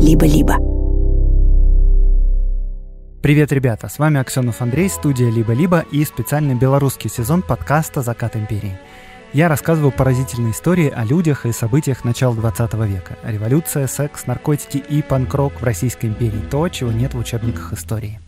либо-либо. Привет, ребята! С вами Аксенов Андрей, студия «Либо-либо» и специальный белорусский сезон подкаста «Закат империи». Я рассказываю поразительные истории о людях и событиях начала 20 века. Революция, секс, наркотики и панк-рок в Российской империи – то, чего нет в учебниках истории.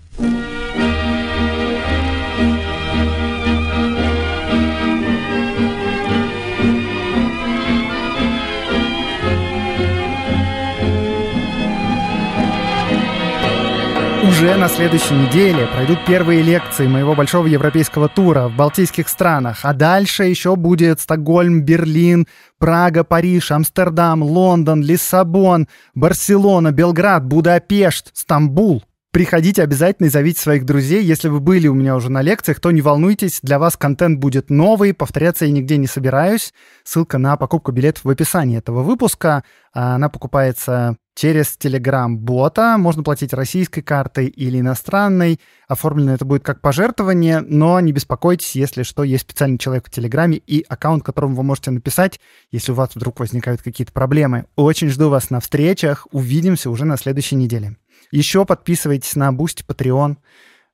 Уже на следующей неделе пройдут первые лекции моего большого европейского тура в балтийских странах, а дальше еще будет Стокгольм, Берлин, Прага, Париж, Амстердам, Лондон, Лиссабон, Барселона, Белград, Будапешт, Стамбул. Приходите обязательно и зовите своих друзей. Если вы были у меня уже на лекциях, то не волнуйтесь, для вас контент будет новый, повторяться я нигде не собираюсь. Ссылка на покупку билетов в описании этого выпуска. Она покупается через Telegram-бота. Можно платить российской картой или иностранной. Оформлено это будет как пожертвование, но не беспокойтесь, если что, есть специальный человек в Телеграме и аккаунт, которому вы можете написать, если у вас вдруг возникают какие-то проблемы. Очень жду вас на встречах. Увидимся уже на следующей неделе. Еще подписывайтесь на Boost Patreon.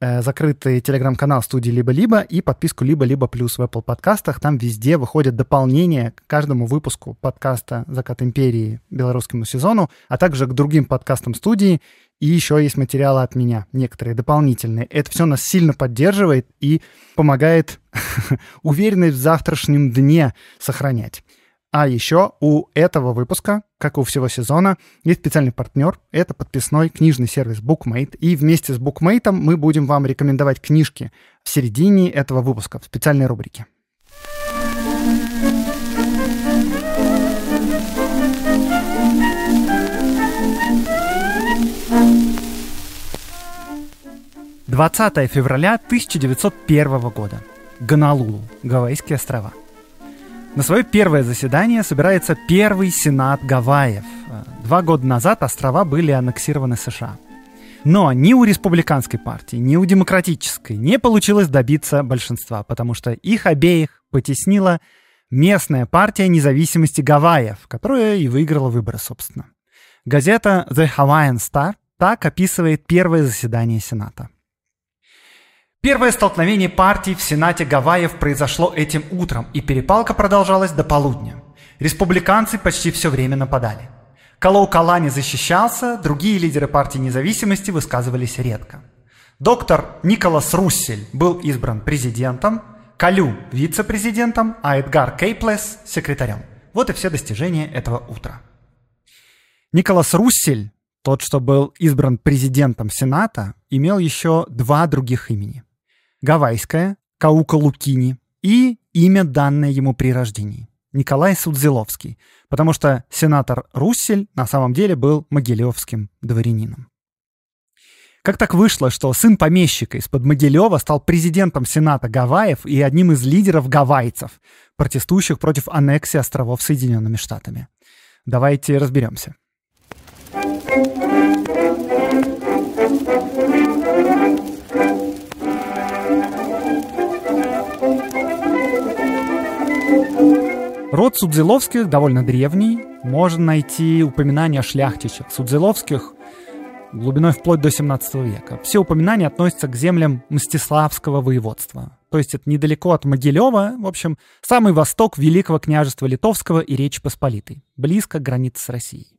Э, закрытый телеграм-канал студии «Либо-либо» и подписку «Либо-либо плюс» в Apple подкастах. Там везде выходят дополнения к каждому выпуску подкаста «Закат империи» белорусскому сезону, а также к другим подкастам студии. И еще есть материалы от меня, некоторые дополнительные. Это все нас сильно поддерживает и помогает уверенность в завтрашнем дне сохранять. А еще у этого выпуска, как и у всего сезона, есть специальный партнер. Это подписной книжный сервис BookMate. И вместе с BookMate мы будем вам рекомендовать книжки в середине этого выпуска в специальной рубрике. Двадцатое февраля тысяча девятьсот первого года. Гонолулу, Гавайские острова. На свое первое заседание собирается первый Сенат Гавайев. Два года назад острова были аннексированы США. Но ни у республиканской партии, ни у демократической не получилось добиться большинства, потому что их обеих потеснила местная партия независимости Гавайев, которая и выиграла выборы, собственно. Газета The Hawaiian Star так описывает первое заседание Сената. Первое столкновение партий в Сенате Гавайев произошло этим утром, и перепалка продолжалась до полудня. Республиканцы почти все время нападали. Калоу Калани защищался, другие лидеры партии независимости высказывались редко. Доктор Николас Руссель был избран президентом, Калю – вице-президентом, а Эдгар Кейплес – секретарем. Вот и все достижения этого утра. Николас Руссель, тот, что был избран президентом Сената, имел еще два других имени. Гавайская, Каука Лукини, и имя, данное ему при рождении. Николай Судзиловский, потому что сенатор Руссель на самом деле был могилевским дворянином. Как так вышло, что сын помещика из-под Могилева стал президентом Сената Гавайев и одним из лидеров гавайцев, протестующих против аннексии островов Соединенными Штатами? Давайте разберемся. Род Судзиловских довольно древний. Можно найти упоминания о шляхтичах Судзиловских глубиной вплоть до 17 века. Все упоминания относятся к землям Мстиславского воеводства. То есть это недалеко от Могилева, в общем, самый восток Великого княжества Литовского и Речи Посполитой, близко к границе с Россией.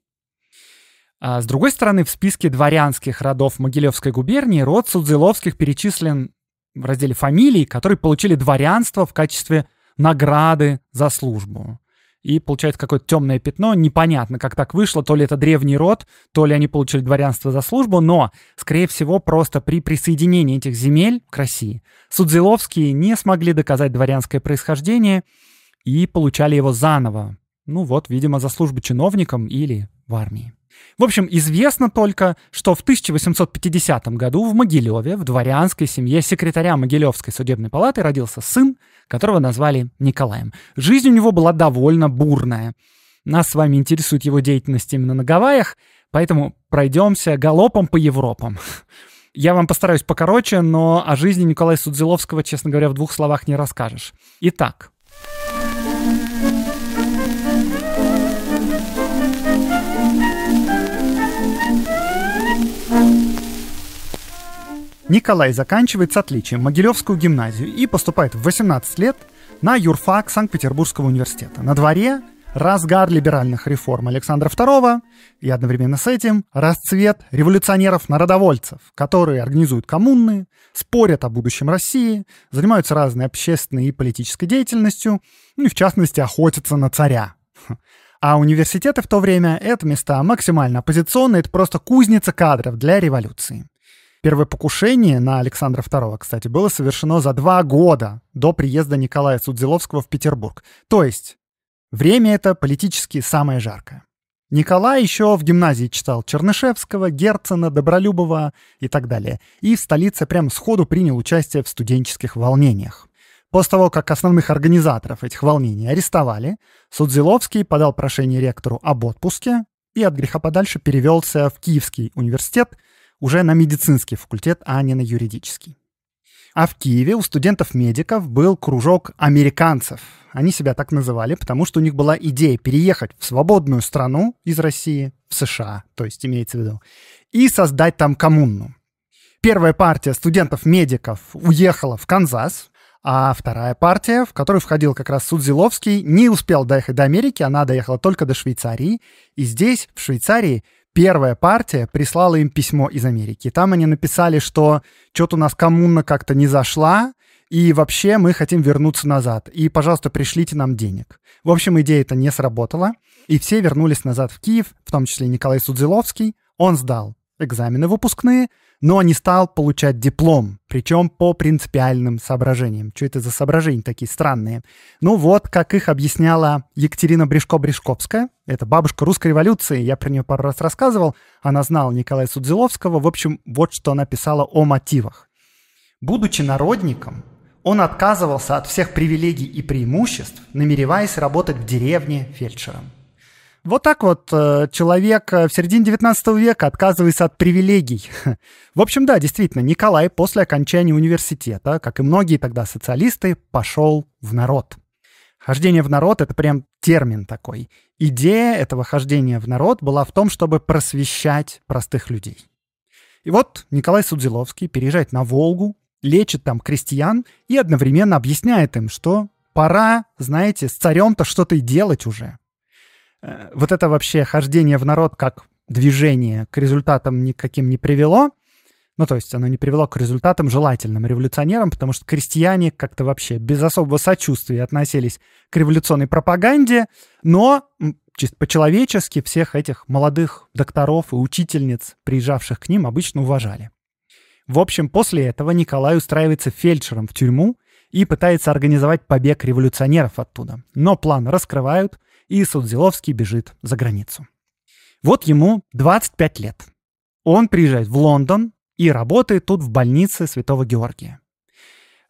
А с другой стороны, в списке дворянских родов Могилевской губернии род Судзиловских перечислен в разделе фамилий, которые получили дворянство в качестве награды за службу. И получается какое-то темное пятно, непонятно, как так вышло, то ли это древний род, то ли они получили дворянство за службу, но, скорее всего, просто при присоединении этих земель к России Судзиловские не смогли доказать дворянское происхождение и получали его заново. Ну вот, видимо, за службу чиновникам или в армии. В общем, известно только, что в 1850 году в Могилеве в дворянской семье секретаря Могилевской судебной палаты родился сын, которого назвали Николаем. Жизнь у него была довольно бурная. Нас с вами интересует его деятельность именно на Гавайях, поэтому пройдемся галопом по Европам. Я вам постараюсь покороче, но о жизни Николая Судзиловского, честно говоря, в двух словах не расскажешь. Итак, Николай заканчивает с отличием Могилевскую гимназию и поступает в 18 лет на юрфак Санкт-Петербургского университета. На дворе разгар либеральных реформ Александра II и одновременно с этим расцвет революционеров-народовольцев, которые организуют коммуны, спорят о будущем России, занимаются разной общественной и политической деятельностью, ну и в частности охотятся на царя. А университеты в то время — это места максимально оппозиционные, это просто кузница кадров для революции. Первое покушение на Александра II, кстати, было совершено за два года до приезда Николая Судзиловского в Петербург. То есть время это политически самое жаркое. Николай еще в гимназии читал Чернышевского, Герцена, Добролюбова и так далее. И в столице прям сходу принял участие в студенческих волнениях. После того, как основных организаторов этих волнений арестовали, Судзиловский подал прошение ректору об отпуске и от греха подальше перевелся в Киевский университет, уже на медицинский факультет, а не на юридический. А в Киеве у студентов-медиков был кружок американцев. Они себя так называли, потому что у них была идея переехать в свободную страну из России, в США, то есть имеется в виду, и создать там коммуну. Первая партия студентов-медиков уехала в Канзас, а вторая партия, в которую входил как раз Судзиловский, не успел доехать до Америки, она доехала только до Швейцарии. И здесь, в Швейцарии, первая партия прислала им письмо из Америки. Там они написали, что что-то у нас коммуна как-то не зашла, и вообще мы хотим вернуться назад. И, пожалуйста, пришлите нам денег. В общем, идея это не сработала, и все вернулись назад в Киев, в том числе Николай Судзиловский. Он сдал экзамены выпускные, но не стал получать диплом, причем по принципиальным соображениям. Что это за соображения такие странные? Ну вот, как их объясняла Екатерина Брешко-Брешковская, это бабушка русской революции, я про нее пару раз рассказывал, она знала Николая Судзиловского, в общем, вот что она писала о мотивах. «Будучи народником, он отказывался от всех привилегий и преимуществ, намереваясь работать в деревне фельдшером. Вот так вот э, человек э, в середине 19 века отказывается от привилегий. В общем, да, действительно, Николай после окончания университета, как и многие тогда социалисты, пошел в народ. Хождение в народ — это прям термин такой. Идея этого хождения в народ была в том, чтобы просвещать простых людей. И вот Николай Судзиловский переезжает на Волгу, лечит там крестьян и одновременно объясняет им, что пора, знаете, с царем-то что-то и делать уже. Э, вот это вообще хождение в народ как движение к результатам никаким не привело. Ну, то есть оно не привело к результатам желательным революционерам, потому что крестьяне как-то вообще без особого сочувствия относились к революционной пропаганде, но чисто по-человечески всех этих молодых докторов и учительниц, приезжавших к ним, обычно уважали. В общем, после этого Николай устраивается фельдшером в тюрьму и пытается организовать побег революционеров оттуда. Но план раскрывают, и Судзиловский бежит за границу. Вот ему 25 лет. Он приезжает в Лондон и работает тут в больнице Святого Георгия.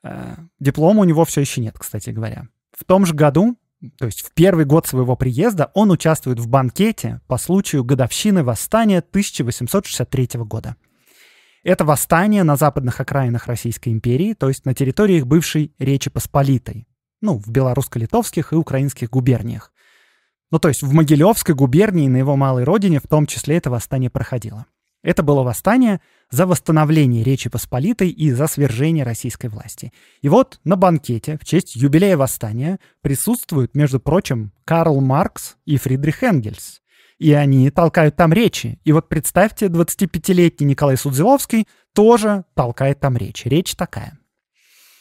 Э, диплома у него все еще нет, кстати говоря. В том же году, то есть в первый год своего приезда, он участвует в банкете по случаю годовщины восстания 1863 года. Это восстание на западных окраинах Российской империи, то есть на территориях бывшей Речи Посполитой, ну, в белорусско-литовских и украинских губерниях, ну, то есть в Могилевской губернии на его малой родине в том числе это восстание проходило. Это было восстание за восстановление Речи Посполитой и за свержение российской власти. И вот на банкете в честь юбилея восстания присутствуют, между прочим, Карл Маркс и Фридрих Энгельс. И они толкают там речи. И вот представьте, 25-летний Николай Судзиловский тоже толкает там речи. Речь такая.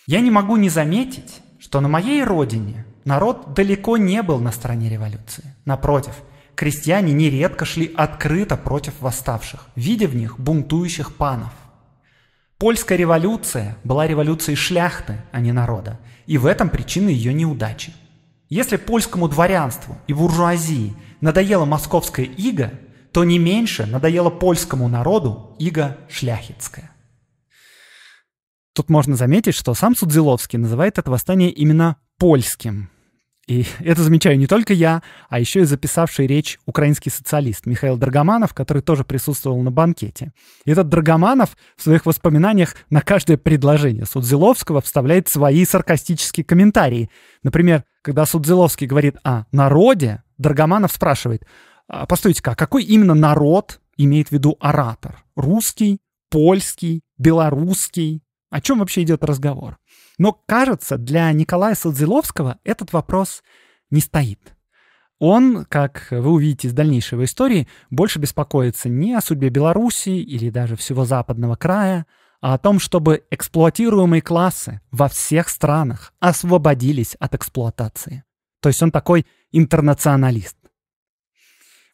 «Я не могу не заметить, что на моей родине Народ далеко не был на стороне революции. Напротив, крестьяне нередко шли открыто против восставших, видя в них бунтующих панов. Польская революция была революцией шляхты, а не народа, и в этом причина ее неудачи. Если польскому дворянству и буржуазии надоела московская ига, то не меньше надоело польскому народу ига шляхетская. Тут можно заметить, что сам Судзиловский называет это восстание именно польским. И это замечаю не только я, а еще и записавший речь украинский социалист Михаил Драгоманов, который тоже присутствовал на банкете. И этот Драгоманов в своих воспоминаниях на каждое предложение Судзиловского вставляет свои саркастические комментарии. Например, когда Судзиловский говорит о народе, Драгоманов спрашивает, «А постойте-ка, а какой именно народ имеет в виду оратор? Русский, польский, белорусский? О чем вообще идет разговор? Но, кажется, для Николая Садзиловского этот вопрос не стоит. Он, как вы увидите из дальнейшего истории, больше беспокоится не о судьбе Белоруссии или даже всего западного края, а о том, чтобы эксплуатируемые классы во всех странах освободились от эксплуатации. То есть он такой интернационалист.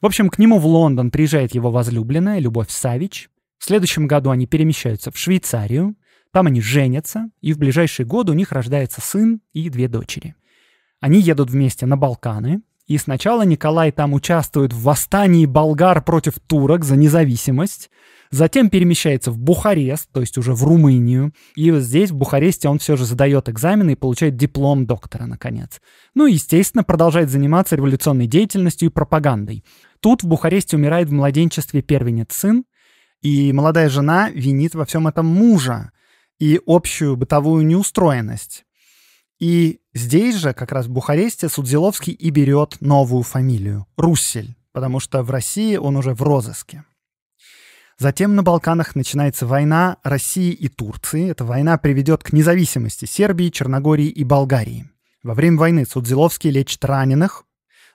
В общем, к нему в Лондон приезжает его возлюбленная Любовь Савич. В следующем году они перемещаются в Швейцарию. Там они женятся, и в ближайшие годы у них рождается сын и две дочери. Они едут вместе на Балканы, и сначала Николай там участвует в восстании болгар против турок за независимость, затем перемещается в Бухарест, то есть уже в Румынию, и вот здесь, в Бухаресте, он все же задает экзамены и получает диплом доктора, наконец. Ну и, естественно, продолжает заниматься революционной деятельностью и пропагандой. Тут в Бухаресте умирает в младенчестве первенец сын, и молодая жена винит во всем этом мужа, и общую бытовую неустроенность. И здесь же, как раз в Бухаресте, Судзиловский и берет новую фамилию — Руссель, потому что в России он уже в розыске. Затем на Балканах начинается война России и Турции. Эта война приведет к независимости Сербии, Черногории и Болгарии. Во время войны Судзиловский лечит раненых,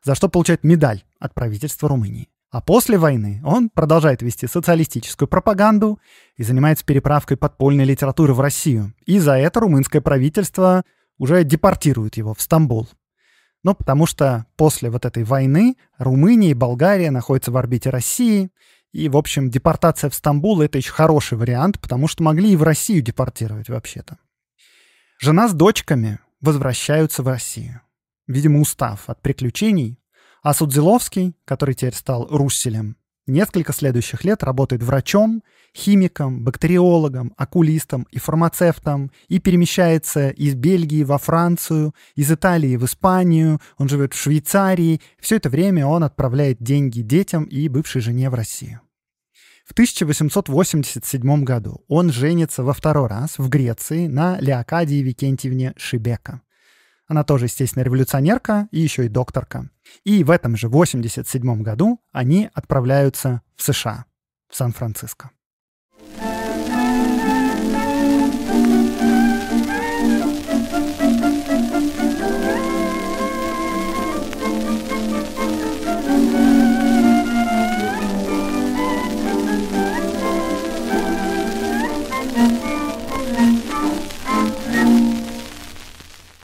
за что получает медаль от правительства Румынии. А после войны он продолжает вести социалистическую пропаганду и занимается переправкой подпольной литературы в Россию. И за это румынское правительство уже депортирует его в Стамбул. Ну, потому что после вот этой войны Румыния и Болгария находятся в орбите России. И, в общем, депортация в Стамбул — это еще хороший вариант, потому что могли и в Россию депортировать вообще-то. Жена с дочками возвращаются в Россию. Видимо, устав от приключений, а Судзиловский, который теперь стал Русселем, несколько следующих лет работает врачом, химиком, бактериологом, окулистом и фармацевтом и перемещается из Бельгии во Францию, из Италии в Испанию, он живет в Швейцарии. Все это время он отправляет деньги детям и бывшей жене в Россию. В 1887 году он женится во второй раз в Греции на Леокадии Викентьевне Шибека. Она тоже, естественно, революционерка и еще и докторка. И в этом же 1987 году они отправляются в США, в Сан-Франциско.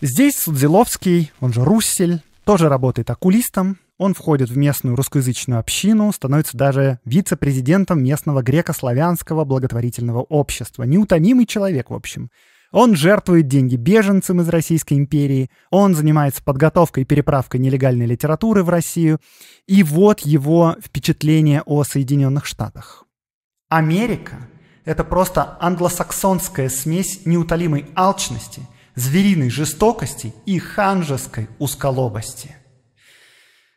Здесь Судзиловский, он же Руссель, тоже работает окулистом, он входит в местную русскоязычную общину, становится даже вице-президентом местного греко-славянского благотворительного общества. Неутомимый человек, в общем. Он жертвует деньги беженцам из Российской империи, он занимается подготовкой и переправкой нелегальной литературы в Россию. И вот его впечатление о Соединенных Штатах. Америка — это просто англосаксонская смесь неутолимой алчности — звериной жестокости и ханжеской узколобости.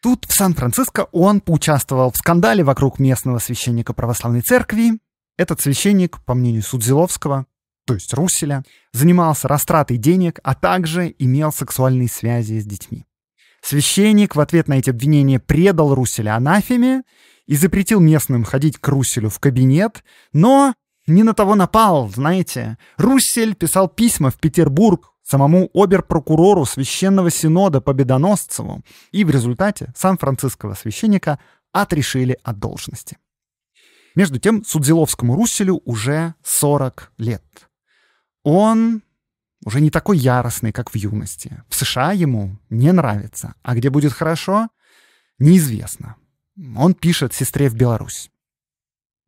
Тут, в Сан-Франциско, он поучаствовал в скандале вокруг местного священника православной церкви. Этот священник, по мнению Судзиловского, то есть Руселя, занимался растратой денег, а также имел сексуальные связи с детьми. Священник в ответ на эти обвинения предал Руселя анафеме и запретил местным ходить к Руселю в кабинет, но не на того напал, знаете. Руссель писал письма в Петербург самому оберпрокурору Священного Синода Победоносцеву, и в результате сан-франциского священника отрешили от должности. Между тем, Судзиловскому Русселю уже 40 лет. Он уже не такой яростный, как в юности. В США ему не нравится, а где будет хорошо, неизвестно. Он пишет сестре в Беларусь.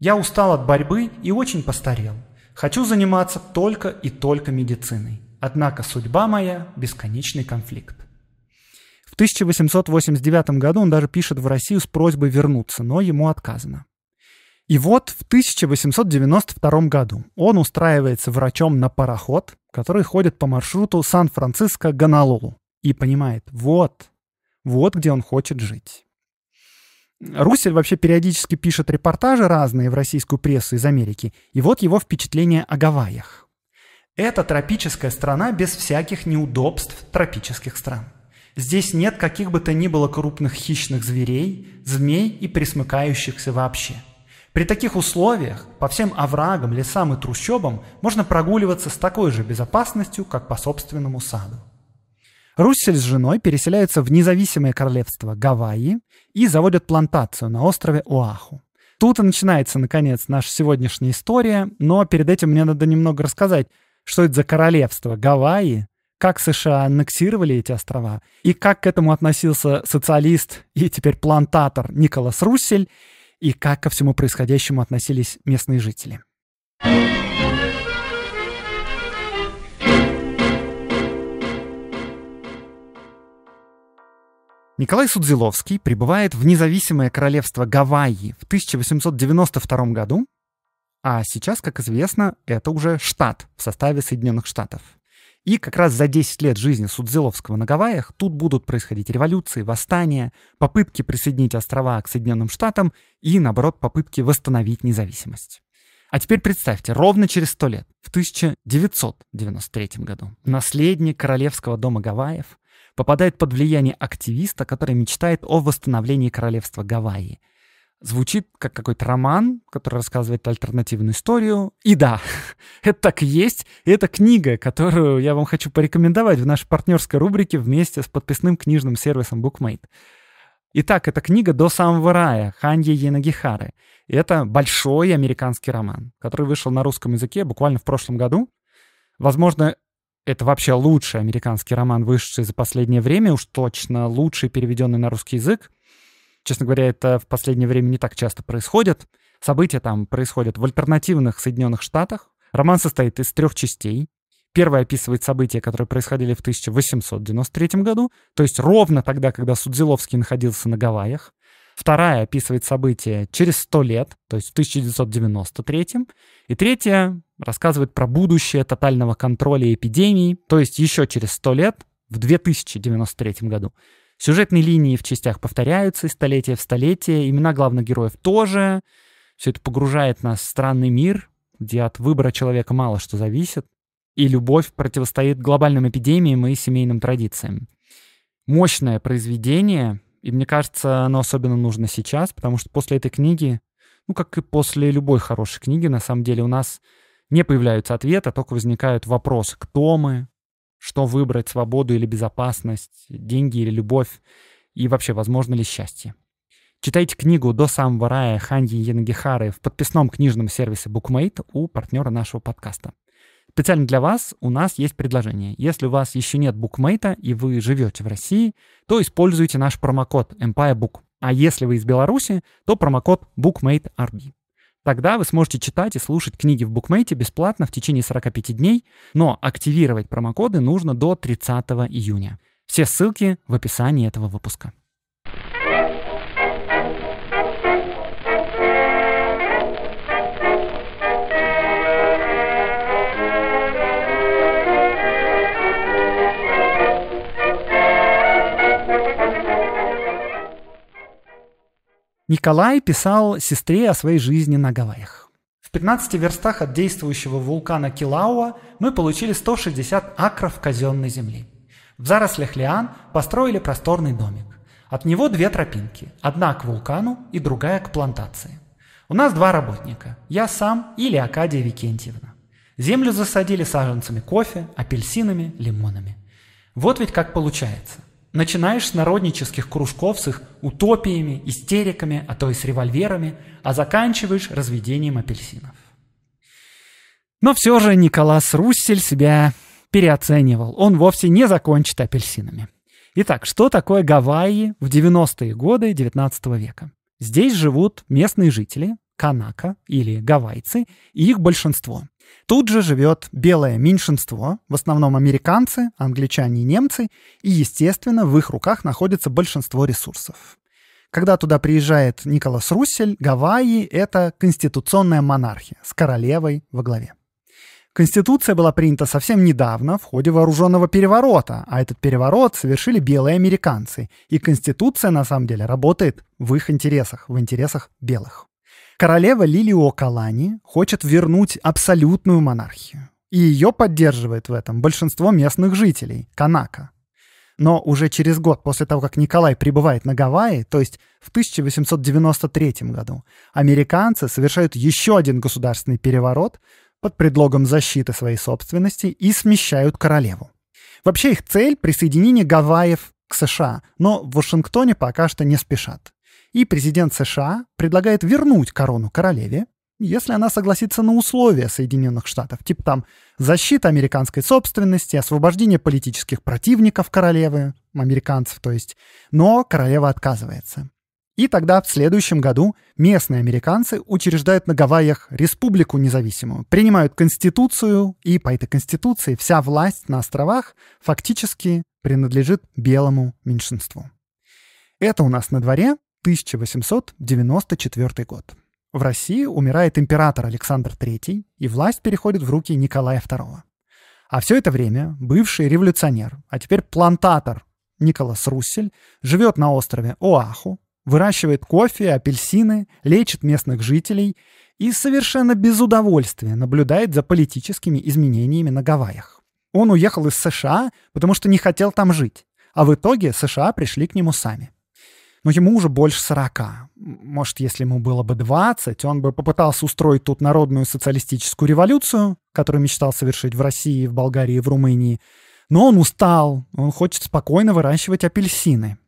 Я устал от борьбы и очень постарел. Хочу заниматься только и только медициной. Однако судьба моя – бесконечный конфликт. В 1889 году он даже пишет в Россию с просьбой вернуться, но ему отказано. И вот в 1892 году он устраивается врачом на пароход, который ходит по маршруту Сан-Франциско-Гонолулу и понимает, вот, вот где он хочет жить. Русель вообще периодически пишет репортажи разные в российскую прессу из Америки, и вот его впечатление о Гавайях. Это тропическая страна без всяких неудобств тропических стран. Здесь нет каких бы то ни было крупных хищных зверей, змей и присмыкающихся вообще. При таких условиях по всем оврагам, лесам и трущобам можно прогуливаться с такой же безопасностью, как по собственному саду. Руссель с женой переселяются в независимое королевство Гавайи и заводят плантацию на острове Оаху. Тут и начинается, наконец, наша сегодняшняя история, но перед этим мне надо немного рассказать, что это за королевство Гавайи, как США аннексировали эти острова, и как к этому относился социалист и теперь плантатор Николас Руссель, и как ко всему происходящему относились местные жители. Николай Судзиловский прибывает в независимое королевство Гавайи в 1892 году, а сейчас, как известно, это уже штат в составе Соединенных Штатов. И как раз за 10 лет жизни Судзиловского на Гавайях тут будут происходить революции, восстания, попытки присоединить острова к Соединенным Штатам и, наоборот, попытки восстановить независимость. А теперь представьте, ровно через сто лет, в 1993 году, наследник королевского дома Гавайев попадает под влияние активиста, который мечтает о восстановлении королевства Гавайи. Звучит как какой-то роман, который рассказывает альтернативную историю. И да, это так и есть. это книга, которую я вам хочу порекомендовать в нашей партнерской рубрике вместе с подписным книжным сервисом BookMate. Итак, это книга «До самого рая» Ханьи Янагихары. это большой американский роман, который вышел на русском языке буквально в прошлом году. Возможно, это вообще лучший американский роман, вышедший за последнее время, уж точно лучший переведенный на русский язык. Честно говоря, это в последнее время не так часто происходит. События там происходят в альтернативных Соединенных Штатах. Роман состоит из трех частей. Первая описывает события, которые происходили в 1893 году, то есть ровно тогда, когда Судзиловский находился на Гавайях. Вторая описывает события через 100 лет, то есть в 1993. И третья рассказывает про будущее тотального контроля эпидемий, то есть еще через 100 лет, в 2093 году. Сюжетные линии в частях повторяются из столетия в столетие, имена главных героев тоже. Все это погружает нас в странный мир, где от выбора человека мало что зависит, и любовь противостоит глобальным эпидемиям и семейным традициям. Мощное произведение, и мне кажется, оно особенно нужно сейчас, потому что после этой книги, ну, как и после любой хорошей книги, на самом деле у нас не появляются ответы, а только возникают вопросы, кто мы, что выбрать, свободу или безопасность, деньги или любовь, и вообще, возможно ли счастье. Читайте книгу «До самого рая» Ханьи Янгихары в подписном книжном сервисе BookMate у партнера нашего подкаста. Специально для вас у нас есть предложение. Если у вас еще нет букмейта и вы живете в России, то используйте наш промокод EmpireBook. А если вы из Беларуси, то промокод BookmateRB. Тогда вы сможете читать и слушать книги в букмейте бесплатно в течение 45 дней, но активировать промокоды нужно до 30 июня. Все ссылки в описании этого выпуска. Николай писал сестре о своей жизни на Гавайях. В 15 верстах от действующего вулкана Килауа мы получили 160 акров казенной земли. В зарослях лиан построили просторный домик. От него две тропинки, одна к вулкану и другая к плантации. У нас два работника, я сам и Леокадия Викентьевна. Землю засадили саженцами кофе, апельсинами, лимонами. Вот ведь как получается. Начинаешь с народнических кружков с их утопиями, истериками, а то и с револьверами, а заканчиваешь разведением апельсинов. Но все же Николас Руссель себя переоценивал. Он вовсе не закончит апельсинами. Итак, что такое Гавайи в 90-е годы XIX века? Здесь живут местные жители, канака или гавайцы, и их большинство. Тут же живет белое меньшинство, в основном американцы, англичане и немцы, и, естественно, в их руках находится большинство ресурсов. Когда туда приезжает Николас Руссель, Гавайи — это конституционная монархия с королевой во главе. Конституция была принята совсем недавно в ходе вооруженного переворота, а этот переворот совершили белые американцы. И Конституция, на самом деле, работает в их интересах, в интересах белых. Королева Лилио Калани хочет вернуть абсолютную монархию. И ее поддерживает в этом большинство местных жителей – Канака. Но уже через год после того, как Николай прибывает на Гавайи, то есть в 1893 году, американцы совершают еще один государственный переворот под предлогом защиты своей собственности и смещают королеву. Вообще их цель – присоединение Гавайев к США, но в Вашингтоне пока что не спешат и президент США предлагает вернуть корону королеве, если она согласится на условия Соединенных Штатов, типа там защита американской собственности, освобождение политических противников королевы, американцев, то есть, но королева отказывается. И тогда в следующем году местные американцы учреждают на Гавайях республику независимую, принимают конституцию, и по этой конституции вся власть на островах фактически принадлежит белому меньшинству. Это у нас на дворе 1894 год. В России умирает император Александр III, и власть переходит в руки Николая II. А все это время бывший революционер, а теперь плантатор Николас Руссель живет на острове Оаху, выращивает кофе, апельсины, лечит местных жителей и совершенно без удовольствия наблюдает за политическими изменениями на Гавайях. Он уехал из США, потому что не хотел там жить, а в итоге США пришли к нему сами – но ему уже больше 40. Может, если ему было бы 20, он бы попытался устроить тут народную социалистическую революцию, которую мечтал совершить в России, в Болгарии, в Румынии. Но он устал, он хочет спокойно выращивать апельсины.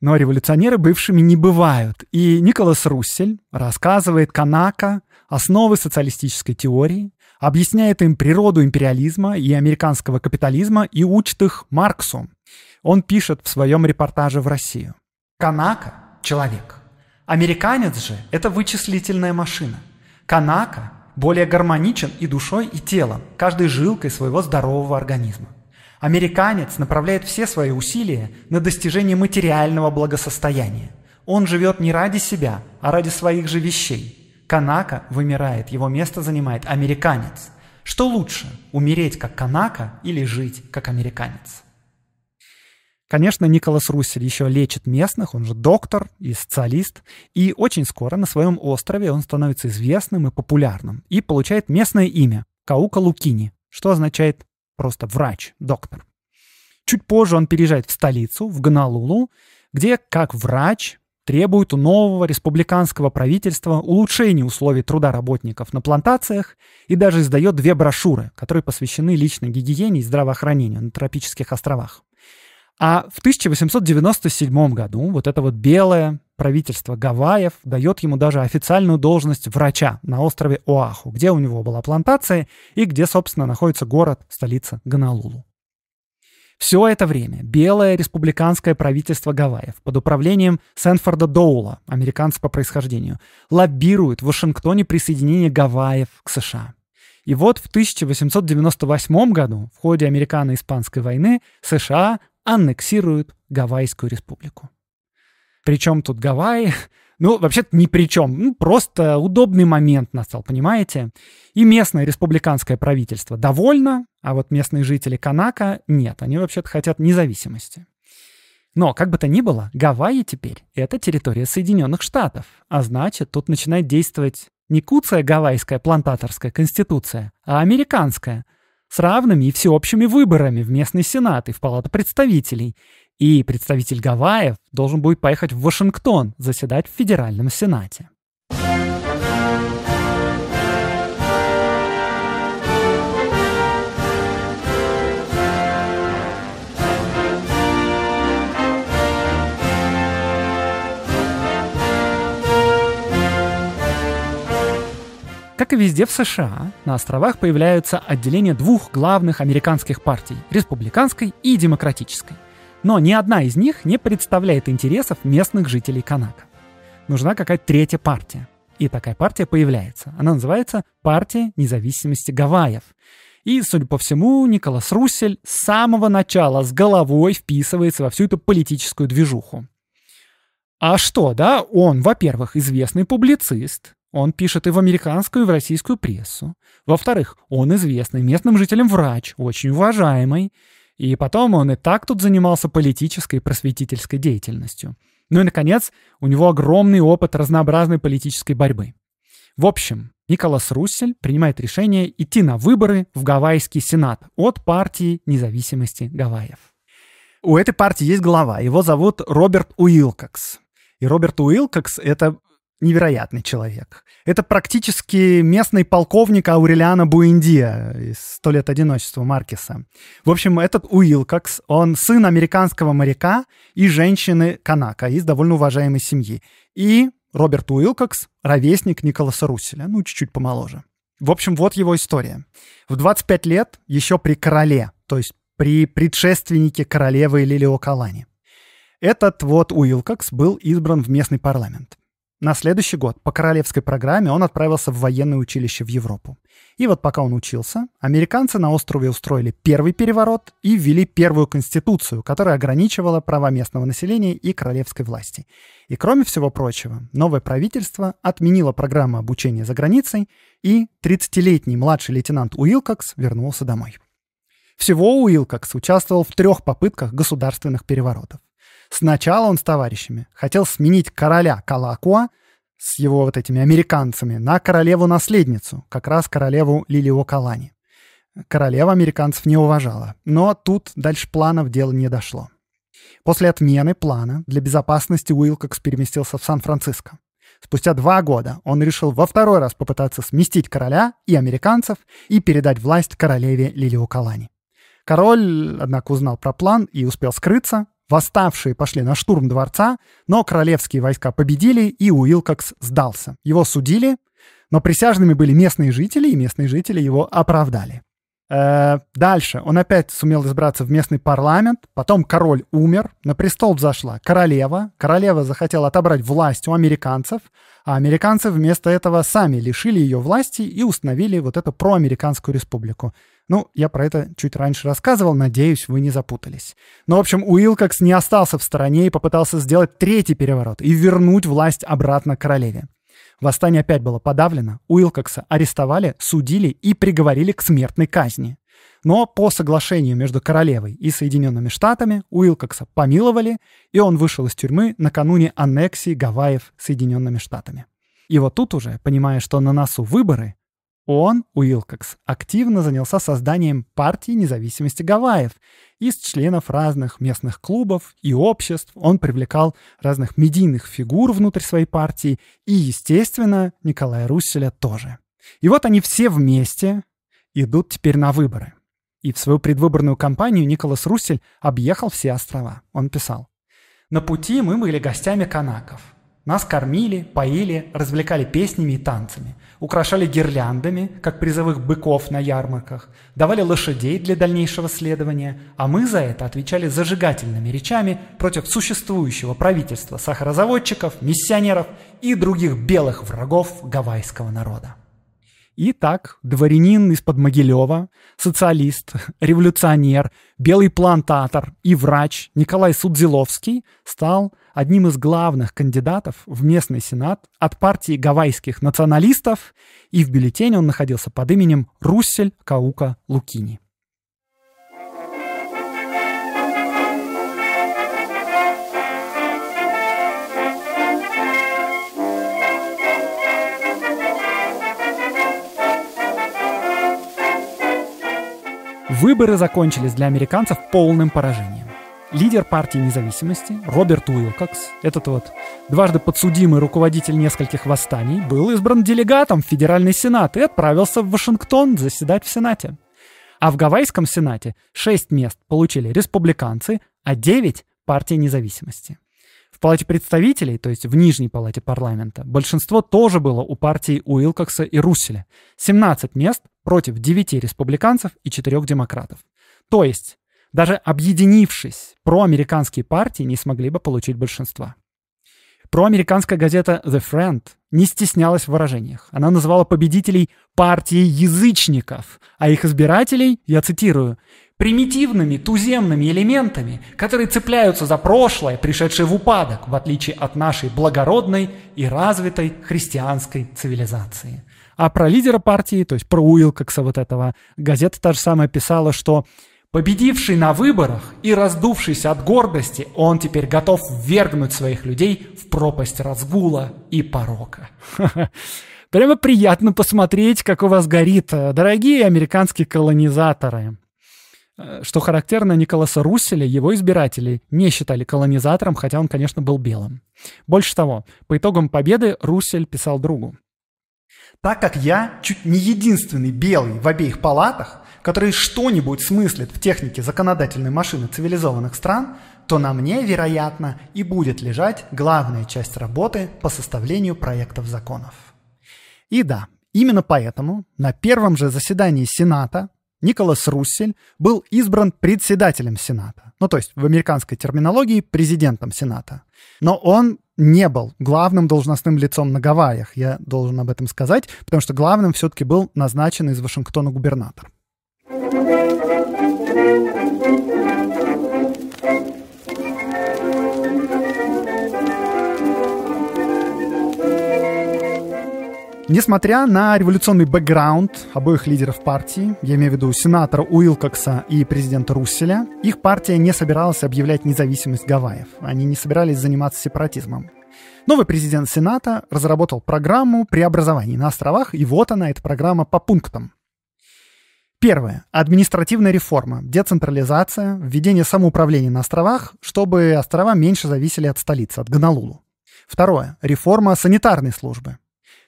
Но революционеры бывшими не бывают. И Николас Руссель рассказывает Канака основы социалистической теории, объясняет им природу империализма и американского капитализма и учит их Марксу. Он пишет в своем репортаже в Россию. Канака – человек. Американец же – это вычислительная машина. Канака более гармоничен и душой, и телом, каждой жилкой своего здорового организма. Американец направляет все свои усилия на достижение материального благосостояния. Он живет не ради себя, а ради своих же вещей. Канака вымирает, его место занимает американец. Что лучше, умереть как канака или жить как американец? Конечно, Николас Руссель еще лечит местных, он же доктор и социалист, и очень скоро на своем острове он становится известным и популярным и получает местное имя – Каука Лукини, что означает просто врач, доктор. Чуть позже он переезжает в столицу, в Гонолулу, где, как врач, требует у нового республиканского правительства улучшения условий труда работников на плантациях и даже издает две брошюры, которые посвящены личной гигиене и здравоохранению на тропических островах. А в 1897 году вот это вот белое правительство Гавайев дает ему даже официальную должность врача на острове Оаху, где у него была плантация и где, собственно, находится город, столица Гонолулу. Все это время белое республиканское правительство Гавайев под управлением Сэнфорда Доула, американца по происхождению, лоббирует в Вашингтоне присоединение Гавайев к США. И вот в 1898 году в ходе американо-испанской войны США аннексируют Гавайскую республику. Причем тут Гавайи? Ну, вообще-то ни при чем. Ну, просто удобный момент настал, понимаете? И местное республиканское правительство довольно, а вот местные жители Канака нет. Они вообще-то хотят независимости. Но, как бы то ни было, Гавайи теперь — это территория Соединенных Штатов. А значит, тут начинает действовать не куцая гавайская плантаторская конституция, а американская — с равными и всеобщими выборами в местный сенат и в палату представителей, и представитель Гавайев должен будет поехать в Вашингтон заседать в Федеральном Сенате. Как и везде в США, на островах появляются отделения двух главных американских партий – республиканской и демократической. Но ни одна из них не представляет интересов местных жителей Канака. Нужна какая-то третья партия. И такая партия появляется. Она называется «Партия независимости Гавайев». И, судя по всему, Николас Руссель с самого начала с головой вписывается во всю эту политическую движуху. А что, да, он, во-первых, известный публицист, он пишет и в американскую, и в российскую прессу. Во-вторых, он известный местным жителям врач, очень уважаемый. И потом он и так тут занимался политической и просветительской деятельностью. Ну и, наконец, у него огромный опыт разнообразной политической борьбы. В общем, Николас Руссель принимает решение идти на выборы в Гавайский сенат от партии независимости Гавайев. У этой партии есть глава, его зовут Роберт Уилкокс. И Роберт Уилкокс — это невероятный человек. Это практически местный полковник Аурелиана Буэндия из «Сто лет одиночества» Маркеса. В общем, этот Уилкокс, он сын американского моряка и женщины Канака из довольно уважаемой семьи. И Роберт Уилкокс — ровесник Николаса Русселя, ну, чуть-чуть помоложе. В общем, вот его история. В 25 лет еще при короле, то есть при предшественнике королевы Лилио Калани. Этот вот Уилкокс был избран в местный парламент. На следующий год по королевской программе он отправился в военное училище в Европу. И вот пока он учился, американцы на острове устроили первый переворот и ввели первую конституцию, которая ограничивала права местного населения и королевской власти. И кроме всего прочего, новое правительство отменило программу обучения за границей, и 30-летний младший лейтенант Уилкокс вернулся домой. Всего Уилкокс участвовал в трех попытках государственных переворотов. Сначала он с товарищами хотел сменить короля Калакуа с его вот этими американцами на королеву-наследницу, как раз королеву Лилио Калани. Королева американцев не уважала, но тут дальше планов дело не дошло. После отмены плана для безопасности Уилкокс переместился в Сан-Франциско. Спустя два года он решил во второй раз попытаться сместить короля и американцев и передать власть королеве Лилио Калани. Король, однако, узнал про план и успел скрыться, Восставшие пошли на штурм дворца, но королевские войска победили, и Уилкокс сдался. Его судили, но присяжными были местные жители, и местные жители его оправдали. Э, дальше он опять сумел избраться в местный парламент, потом король умер, на престол взошла королева, королева захотела отобрать власть у американцев, а американцы вместо этого сами лишили ее власти и установили вот эту проамериканскую республику. Ну, я про это чуть раньше рассказывал, надеюсь, вы не запутались. Но, ну, в общем, Уилкокс не остался в стороне и попытался сделать третий переворот и вернуть власть обратно королеве. Восстание опять было подавлено, Уилкокса арестовали, судили и приговорили к смертной казни. Но по соглашению между королевой и Соединенными Штатами Уилкокса помиловали, и он вышел из тюрьмы накануне аннексии Гавайев Соединенными Штатами. И вот тут уже, понимая, что на носу выборы, он, Уилкокс, активно занялся созданием партии независимости Гавайев. Из членов разных местных клубов и обществ он привлекал разных медийных фигур внутрь своей партии и, естественно, Николая Русселя тоже. И вот они все вместе идут теперь на выборы. И в свою предвыборную кампанию Николас Руссель объехал все острова. Он писал. «На пути мы были гостями канаков. Нас кормили, поили, развлекали песнями и танцами, украшали гирляндами, как призовых быков на ярмарках, давали лошадей для дальнейшего следования, а мы за это отвечали зажигательными речами против существующего правительства сахарозаводчиков, миссионеров и других белых врагов гавайского народа. И так дворянин из-под Могилева, социалист, революционер, белый плантатор и врач Николай Судзиловский стал одним из главных кандидатов в местный сенат от партии гавайских националистов, и в бюллетене он находился под именем Руссель Каука Лукини. Выборы закончились для американцев полным поражением. Лидер партии независимости Роберт Уилкокс, этот вот дважды подсудимый руководитель нескольких восстаний, был избран делегатом в Федеральный Сенат и отправился в Вашингтон заседать в Сенате. А в Гавайском Сенате 6 мест получили республиканцы, а 9 — партия независимости. В Палате представителей, то есть в Нижней Палате парламента, большинство тоже было у партии Уилкокса и Русселя. 17 мест против 9 республиканцев и 4 демократов. То есть даже объединившись, проамериканские партии не смогли бы получить большинства. Проамериканская газета The Friend не стеснялась в выражениях. Она называла победителей партией язычников, а их избирателей, я цитирую, примитивными туземными элементами, которые цепляются за прошлое, пришедшее в упадок, в отличие от нашей благородной и развитой христианской цивилизации. А про лидера партии, то есть про Уилкокса вот этого, газета та же самая писала, что Победивший на выборах и раздувшись от гордости, он теперь готов ввергнуть своих людей в пропасть разгула и порока. Прямо приятно посмотреть, как у вас горит, э, дорогие американские колонизаторы. Э, что характерно, Николаса Русселя его избиратели не считали колонизатором, хотя он, конечно, был белым. Больше того, по итогам победы Руссель писал другу. Так как я чуть не единственный белый в обеих палатах, который что-нибудь смыслит в технике законодательной машины цивилизованных стран, то на мне, вероятно, и будет лежать главная часть работы по составлению проектов законов. И да, именно поэтому на первом же заседании Сената Николас Руссель был избран председателем Сената, ну то есть в американской терминологии президентом Сената. Но он не был главным должностным лицом на Гавайях, я должен об этом сказать, потому что главным все-таки был назначен из Вашингтона губернатор. Несмотря на революционный бэкграунд обоих лидеров партии, я имею в виду сенатора Уилкокса и президента Русселя, их партия не собиралась объявлять независимость Гавайев. Они не собирались заниматься сепаратизмом. Новый президент Сената разработал программу преобразований на островах, и вот она, эта программа по пунктам. Первое. Административная реформа, децентрализация, введение самоуправления на островах, чтобы острова меньше зависели от столицы, от Гонолулу. Второе. Реформа санитарной службы.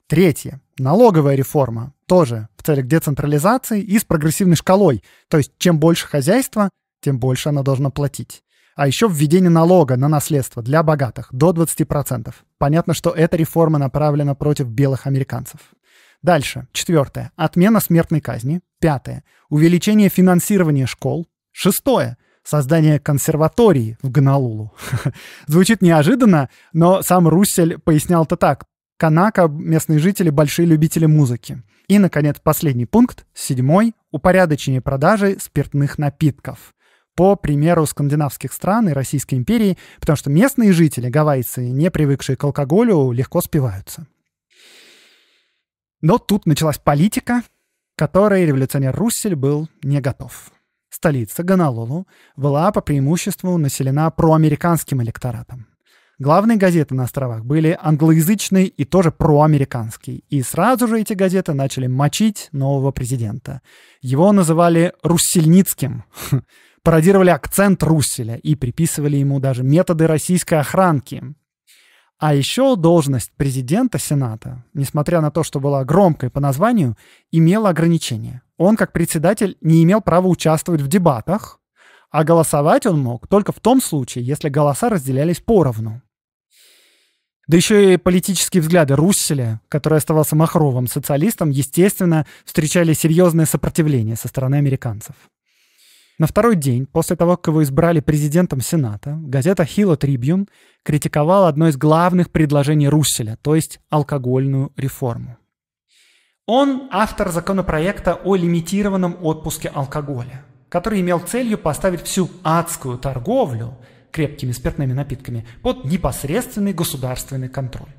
Третье. Налоговая реформа, тоже в целях децентрализации и с прогрессивной шкалой, то есть чем больше хозяйства, тем больше она должна платить. А еще введение налога на наследство для богатых до 20%. Понятно, что эта реформа направлена против белых американцев. Дальше. Четвертое. Отмена смертной казни. Пятое. Увеличение финансирования школ. Шестое. Создание консерватории в Гонолулу. Звучит неожиданно, но сам Руссель пояснял это так. Канака, местные жители, большие любители музыки. И, наконец, последний пункт, седьмой, упорядочение продажи спиртных напитков. По примеру скандинавских стран и Российской империи, потому что местные жители, гавайцы, не привыкшие к алкоголю, легко спиваются. Но тут началась политика, которой революционер Руссель был не готов. Столица Гонолулу была по преимуществу населена проамериканским электоратом. Главные газеты на островах были англоязычные и тоже проамериканские. И сразу же эти газеты начали мочить нового президента. Его называли «руссельницким», пародировали акцент Русселя и приписывали ему даже методы российской охранки, а еще должность президента Сената, несмотря на то, что была громкой по названию, имела ограничения. Он, как председатель, не имел права участвовать в дебатах, а голосовать он мог только в том случае, если голоса разделялись поровну. Да еще и политические взгляды Русселя, который оставался махровым социалистом, естественно, встречали серьезное сопротивление со стороны американцев. На второй день, после того, как его избрали президентом Сената, газета «Хилла Трибьюн» критиковала одно из главных предложений Русселя, то есть алкогольную реформу. Он автор законопроекта о лимитированном отпуске алкоголя, который имел целью поставить всю адскую торговлю крепкими спиртными напитками под непосредственный государственный контроль.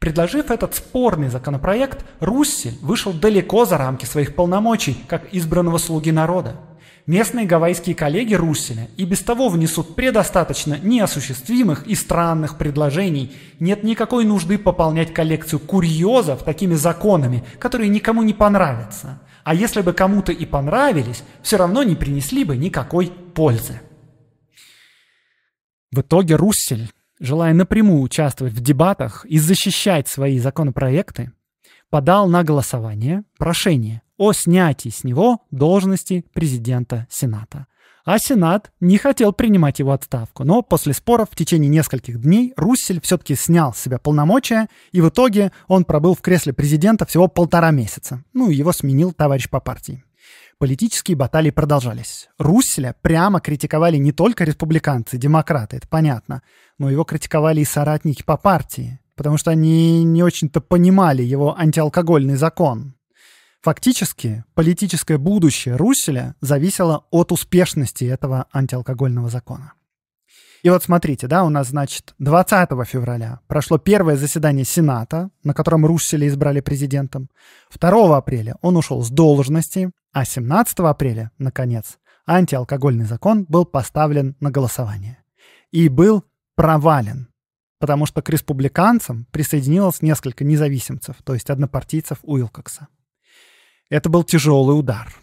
Предложив этот спорный законопроект, Руссель вышел далеко за рамки своих полномочий, как избранного слуги народа – местные гавайские коллеги Русселя и без того внесут предостаточно неосуществимых и странных предложений. Нет никакой нужды пополнять коллекцию курьезов такими законами, которые никому не понравятся. А если бы кому-то и понравились, все равно не принесли бы никакой пользы. В итоге Руссель, желая напрямую участвовать в дебатах и защищать свои законопроекты, подал на голосование прошение о снятии с него должности президента Сената. А Сенат не хотел принимать его отставку, но после споров в течение нескольких дней Руссель все-таки снял с себя полномочия, и в итоге он пробыл в кресле президента всего полтора месяца. Ну, его сменил товарищ по партии. Политические баталии продолжались. Русселя прямо критиковали не только республиканцы, демократы, это понятно, но его критиковали и соратники по партии, потому что они не очень-то понимали его антиалкогольный закон. Фактически, политическое будущее Руселя зависело от успешности этого антиалкогольного закона. И вот смотрите, да, у нас, значит, 20 февраля прошло первое заседание Сената, на котором Русселя избрали президентом. 2 апреля он ушел с должности, а 17 апреля, наконец, антиалкогольный закон был поставлен на голосование. И был провален, потому что к республиканцам присоединилось несколько независимцев, то есть однопартийцев Уилкокса. Это был тяжелый удар.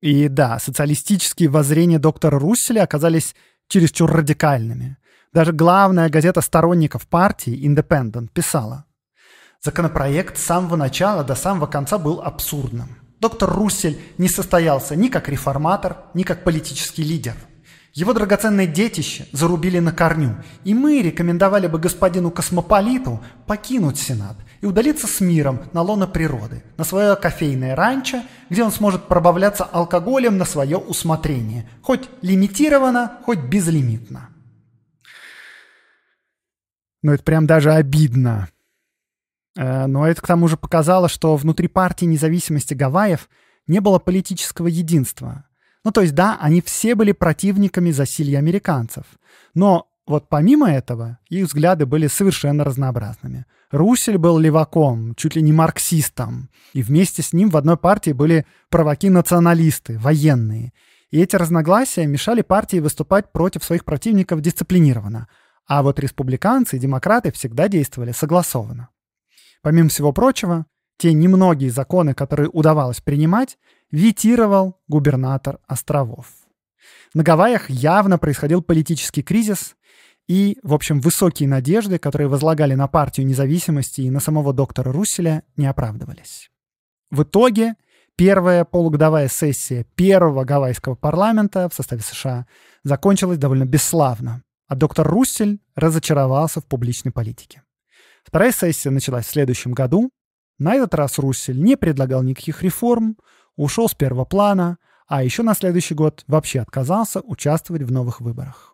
И да, социалистические воззрения доктора Русселя оказались чересчур радикальными. Даже главная газета сторонников партии «Индепендент» писала. Законопроект с самого начала до самого конца был абсурдным. Доктор Руссель не состоялся ни как реформатор, ни как политический лидер. Его драгоценное детище зарубили на корню, и мы рекомендовали бы господину Космополиту покинуть Сенат – и удалиться с миром на лоно природы, на свое кофейное ранчо, где он сможет пробавляться алкоголем на свое усмотрение, хоть лимитированно, хоть безлимитно. Ну, это прям даже обидно. Э, но это к тому же показало, что внутри партии независимости Гавайев не было политического единства. Ну, то есть, да, они все были противниками засилья американцев. Но вот помимо этого, их взгляды были совершенно разнообразными. Русель был леваком, чуть ли не марксистом, и вместе с ним в одной партии были провоки-националисты, военные. И эти разногласия мешали партии выступать против своих противников дисциплинированно, а вот республиканцы и демократы всегда действовали согласованно. Помимо всего прочего, те немногие законы, которые удавалось принимать, витировал губернатор островов. На Гавайях явно происходил политический кризис, и, в общем, высокие надежды, которые возлагали на партию независимости и на самого доктора Русселя, не оправдывались. В итоге первая полугодовая сессия первого гавайского парламента в составе США закончилась довольно бесславно, а доктор Руссель разочаровался в публичной политике. Вторая сессия началась в следующем году. На этот раз Руссель не предлагал никаких реформ, ушел с первого плана, а еще на следующий год вообще отказался участвовать в новых выборах.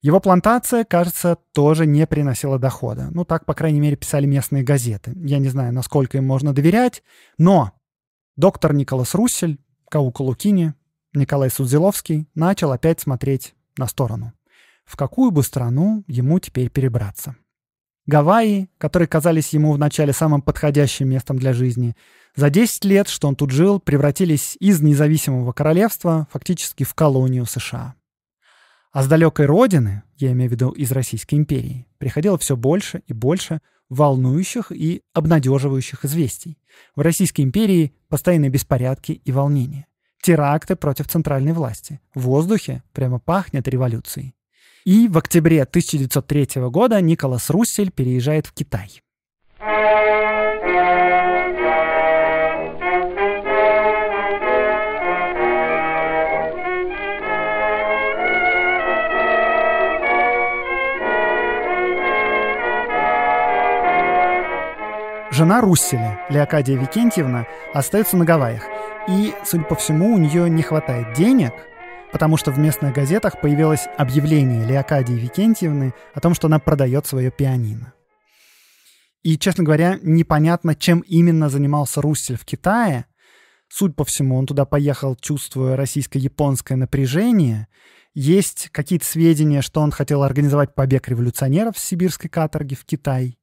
Его плантация, кажется, тоже не приносила дохода. Ну, так, по крайней мере, писали местные газеты. Я не знаю, насколько им можно доверять, но доктор Николас Руссель, Каука Лукини, Николай Судзиловский начал опять смотреть на сторону. В какую бы страну ему теперь перебраться? Гавайи, которые казались ему вначале самым подходящим местом для жизни, за 10 лет, что он тут жил, превратились из независимого королевства фактически в колонию США. А с далекой родины, я имею в виду из Российской империи, приходило все больше и больше волнующих и обнадеживающих известий. В Российской империи постоянные беспорядки и волнения. Теракты против центральной власти. В воздухе прямо пахнет революцией. И в октябре 1903 года Николас Руссель переезжает в Китай. Жена Руссина, Леокадия Викентьевна, остается на Гавайях. И, судя по всему, у нее не хватает денег, потому что в местных газетах появилось объявление Леокадии Викентьевны о том, что она продает свое пианино. И, честно говоря, непонятно, чем именно занимался Руссель в Китае. Суть по всему, он туда поехал, чувствуя российско-японское напряжение. Есть какие-то сведения, что он хотел организовать побег революционеров с сибирской каторги в Китай.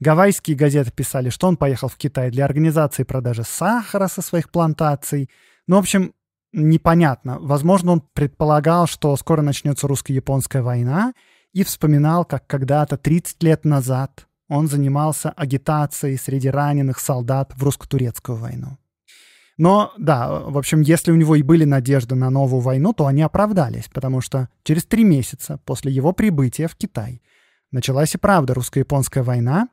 Гавайские газеты писали, что он поехал в Китай для организации продажи сахара со своих плантаций. Ну, в общем, непонятно. Возможно, он предполагал, что скоро начнется русско-японская война, и вспоминал, как когда-то 30 лет назад он занимался агитацией среди раненых солдат в русско-турецкую войну. Но да, в общем, если у него и были надежды на новую войну, то они оправдались, потому что через три месяца после его прибытия в Китай началась и правда русско-японская война,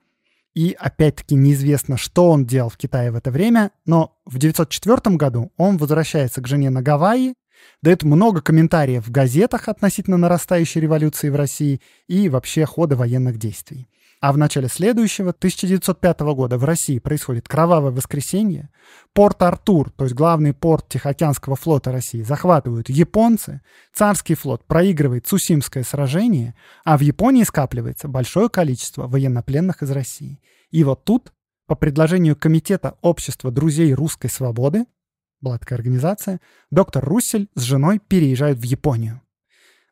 и опять-таки неизвестно, что он делал в Китае в это время, но в 904 году он возвращается к жене на Гавайи, дает много комментариев в газетах относительно нарастающей революции в России и вообще хода военных действий. А в начале следующего, 1905 года, в России происходит кровавое воскресенье. Порт Артур, то есть главный порт Тихоокеанского флота России, захватывают японцы. Царский флот проигрывает Цусимское сражение, а в Японии скапливается большое количество военнопленных из России. И вот тут, по предложению Комитета общества друзей русской свободы, была такая организация, доктор Руссель с женой переезжают в Японию.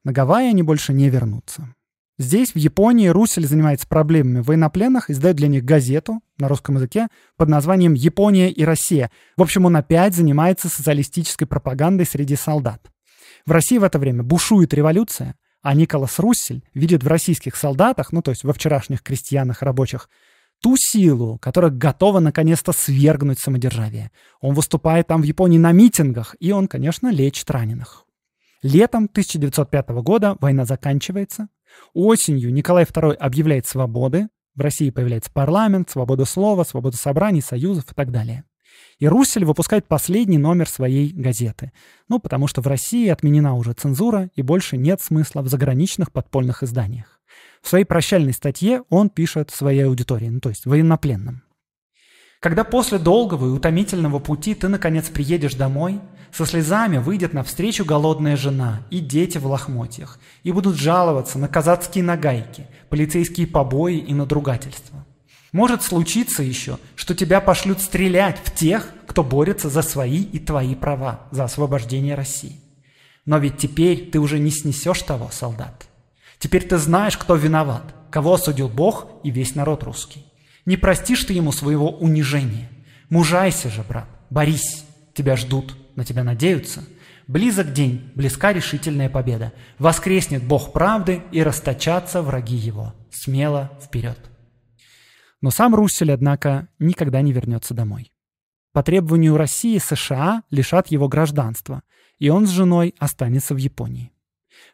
На Гавайи они больше не вернутся. Здесь, в Японии, Русель занимается проблемами военнопленных, издает для них газету на русском языке под названием «Япония и Россия». В общем, он опять занимается социалистической пропагандой среди солдат. В России в это время бушует революция, а Николас Руссель видит в российских солдатах, ну то есть во вчерашних крестьянах, рабочих, ту силу, которая готова наконец-то свергнуть самодержавие. Он выступает там в Японии на митингах, и он, конечно, лечит раненых. Летом 1905 года война заканчивается, Осенью Николай II объявляет свободы, в России появляется парламент, свобода слова, свобода собраний, союзов и так далее. И Руссель выпускает последний номер своей газеты. Ну, потому что в России отменена уже цензура и больше нет смысла в заграничных подпольных изданиях. В своей прощальной статье он пишет своей аудитории, ну, то есть военнопленным. Когда после долгого и утомительного пути ты, наконец, приедешь домой, со слезами выйдет навстречу голодная жена и дети в лохмотьях, и будут жаловаться на казацкие нагайки, полицейские побои и надругательства. Может случиться еще, что тебя пошлют стрелять в тех, кто борется за свои и твои права, за освобождение России. Но ведь теперь ты уже не снесешь того, солдат. Теперь ты знаешь, кто виноват, кого осудил Бог и весь народ русский. Не простишь ты ему своего унижения. Мужайся же, брат, борись. Тебя ждут, на тебя надеются. Близок день, близка решительная победа. Воскреснет Бог правды и расточатся враги его. Смело вперед. Но сам Руссель, однако, никогда не вернется домой. По требованию России США лишат его гражданства, и он с женой останется в Японии.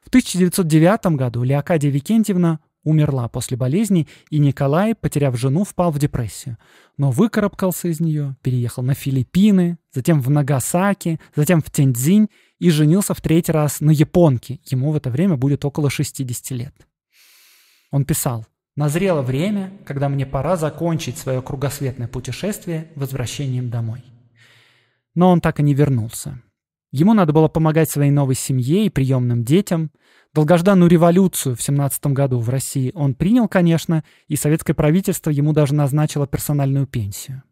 В 1909 году Леокадия Викентьевна умерла после болезни, и Николай, потеряв жену, впал в депрессию. Но выкарабкался из нее, переехал на Филиппины, затем в Нагасаки, затем в Тензинь и женился в третий раз на японке. Ему в это время будет около 60 лет. Он писал, «Назрело время, когда мне пора закончить свое кругосветное путешествие возвращением домой». Но он так и не вернулся. Ему надо было помогать своей новой семье и приемным детям. Долгожданную революцию в 17 году в России он принял, конечно, и советское правительство ему даже назначило персональную пенсию.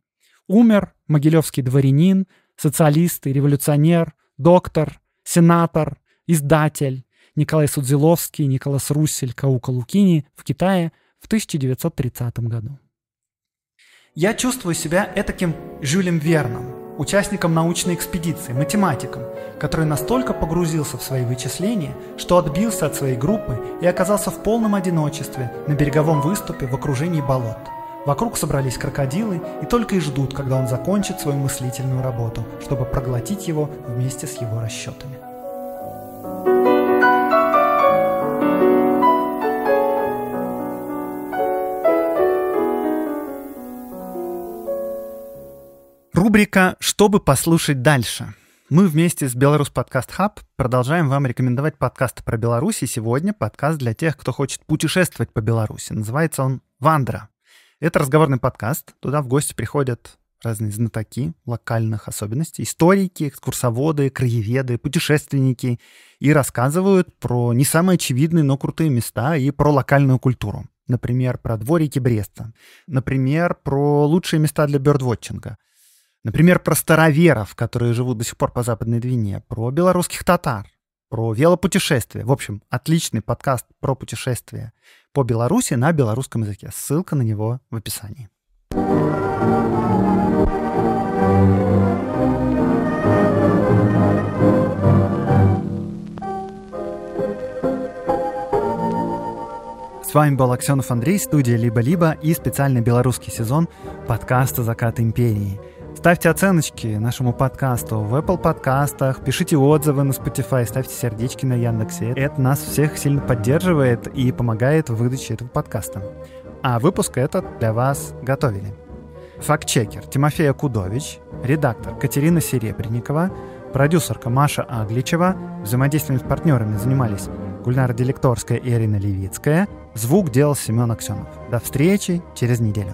Умер могилевский дворянин, социалист и революционер, доктор, сенатор, издатель Николай Судзиловский, Николас Руссель, Каука Лукини в Китае в 1930 году. Я чувствую себя этаким Жюлем Верном, участником научной экспедиции, математиком, который настолько погрузился в свои вычисления, что отбился от своей группы и оказался в полном одиночестве на береговом выступе в окружении болот. Вокруг собрались крокодилы и только и ждут, когда он закончит свою мыслительную работу, чтобы проглотить его вместе с его расчетами. Рубрика «Чтобы послушать дальше». Мы вместе с Беларусь Подкаст Хаб продолжаем вам рекомендовать подкасты про Беларусь. И сегодня подкаст для тех, кто хочет путешествовать по Беларуси. Называется он «Вандра». Это разговорный подкаст. Туда в гости приходят разные знатоки локальных особенностей, историки, экскурсоводы, краеведы, путешественники и рассказывают про не самые очевидные, но крутые места и про локальную культуру. Например, про дворики Бреста. Например, про лучшие места для бёрдвотчинга. Например, про староверов, которые живут до сих пор по Западной Двине, про белорусских татар, про велопутешествия. В общем, отличный подкаст про путешествия по Беларуси на белорусском языке. Ссылка на него в описании. С вами был Аксенов Андрей, студия «Либо-либо» и специальный белорусский сезон подкаста «Закат империи». Ставьте оценочки нашему подкасту в Apple подкастах, пишите отзывы на Spotify, ставьте сердечки на Яндексе. Это нас всех сильно поддерживает и помогает в выдаче этого подкаста. А выпуск этот для вас готовили. Фактчекер Тимофей Кудович, редактор Катерина Серебренникова, продюсерка Маша Агличева, взаимодействием с партнерами занимались Гульнара Делекторская и Ирина Левицкая, звук делал Семен Аксенов. До встречи через неделю.